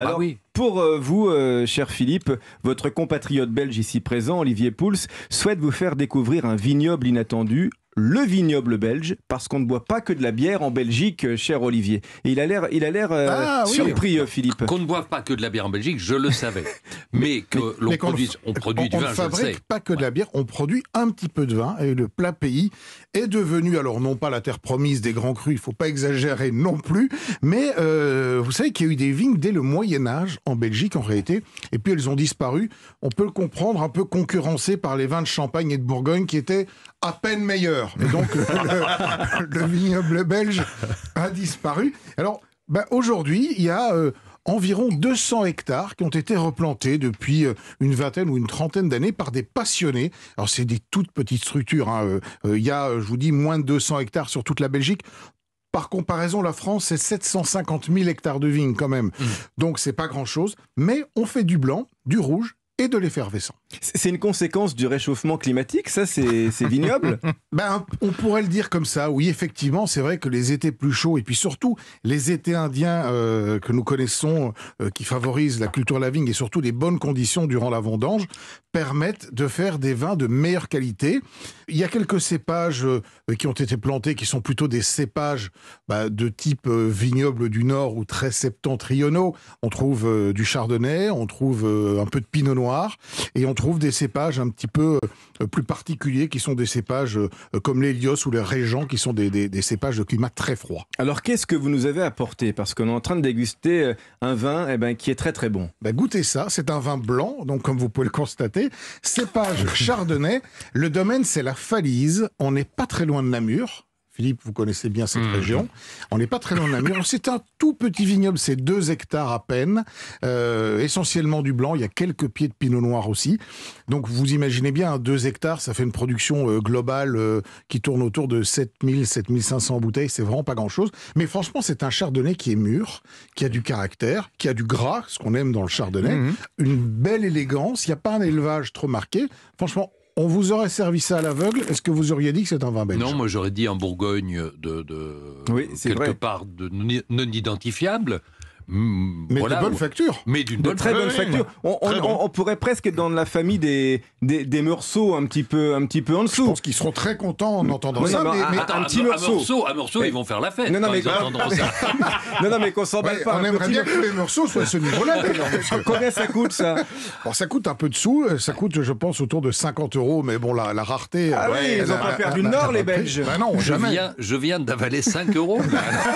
Bah Alors, oui. pour euh, vous, euh, cher Philippe, votre compatriote belge ici présent, Olivier Pouls, souhaite vous faire découvrir un vignoble inattendu le vignoble belge, parce qu'on ne boit pas que de la bière en Belgique, euh, cher Olivier. Et il a l'air, il a l'air euh, ah surpris, euh, Philippe. Qu'on ne boive pas que de la bière en Belgique, je le savais. mais que l'on produise, on, du on vin, ne fabrique pas que de la bière, on produit un petit peu de vin. Et le plat pays est devenu, alors non pas la terre promise des grands crus, il faut pas exagérer non plus, mais vous savez qu'il y a eu des vignes dès le Moyen Âge en Belgique en réalité, et puis elles ont disparu. On peut le comprendre, un peu concurrencées par les vins de Champagne et de Bourgogne qui étaient à peine meilleurs. Et donc, le, vignoble belge a disparu. Alors, bah, aujourd'hui, il y a euh, environ 200 hectares qui ont été replantés depuis euh, une vingtaine ou une trentaine d'années par des passionnés. Alors, c'est des toutes petites structures. Hein. Euh, il y a, je vous dis, moins de 200 hectares sur toute la Belgique. Par comparaison, la France, c'est 750 000 hectares de vignes quand même. Mmh. Donc, c'est pas grand-chose. Mais on fait du blanc, du rouge et de l'effervescent. C'est une conséquence du réchauffement climatique, ça, c'est vignoble ben, On pourrait le dire comme ça, oui, effectivement, c'est vrai que les étés plus chauds, et puis surtout les étés indiens euh, que nous connaissons, euh, qui favorisent la culture de la vigne et surtout les bonnes conditions durant la vendange, permettent de faire des vins de meilleure qualité. Il y a quelques cépages euh, qui ont été plantés, qui sont plutôt des cépages bah, de type vignoble du Nord ou très septentrionaux. On trouve du chardonnay, on trouve un peu de pinot noir, et on trouve des cépages un petit peu euh, plus particuliers qui sont des cépages euh, comme l'Hélios ou les Régent qui sont des, cépages de climat très froid. Alors qu'est-ce que vous nous avez apporté Parce qu'on est en train de déguster euh, un vin et eh ben, qui est très très bon. Ben, goûtez ça, c'est un vin blanc, donc comme vous pouvez le constater, cépage chardonnay. Le domaine c'est la Falise, on n'est pas très loin de Namur. Philippe, vous connaissez bien cette mmh. région. On n'est pas très loin de la mûre. C'est un tout petit vignoble, c'est deux hectares à peine, euh, essentiellement du blanc. Il y a quelques pieds de pinot noir aussi. Donc vous imaginez bien, hein, deux hectares, ça fait une production euh, globale euh, qui tourne autour de 7000, 7500 bouteilles. C'est vraiment pas grand-chose. Mais franchement, c'est un chardonnay qui est mûr, qui a du caractère, qui a du gras, ce qu'on aime dans le chardonnay. Mmh. Une belle élégance. Il n'y a pas un élevage trop marqué. Franchement, on vous aurait servi ça à l'aveugle. Est-ce que vous auriez dit que c'est un vin belge Non, moi j'aurais dit en Bourgogne de, quelque part de non identifiable. Mm, mais les bonnes bonne facture. Mais d'une très bonne facture. On, pourrait presque être dans la famille des, des, morceaux un petit peu un petit peu en dessous. Je pense qu'ils seront très contents en entendant ça. mais, un petit morceau. un morceau, ils vont faire la fête. Non, non, mais, qu'on s'en ouais, pas. On aimerait bien que les morceaux soient ce niveau-là. Combien ça coûte ça ça coûte un peu de sous. Euh, ça coûte, je pense, autour de 50 euros. Mais bon, la, rareté. Ah euh, oui, ils ont pas perdu le nord, les Belges. Bah non, jamais. Je viens, d'avaler 5 euros.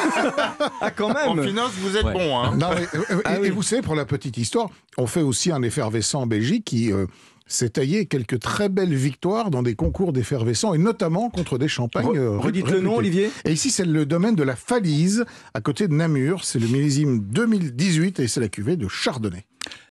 ah, quand même. En finance, vous êtes bon. Hein. Hein. Euh, euh, ah et, vous savez, pour la petite histoire, on fait aussi un effervescent en Belgique qui euh, s'est taillé quelques très belles victoires dans des concours d'effervescents, et notamment contre des champagnes. redites le nom, Olivier. Et ici, c'est le domaine de la Falise, à côté de Namur. C'est le millésime 2018 et c'est la cuvée de Chardonnay.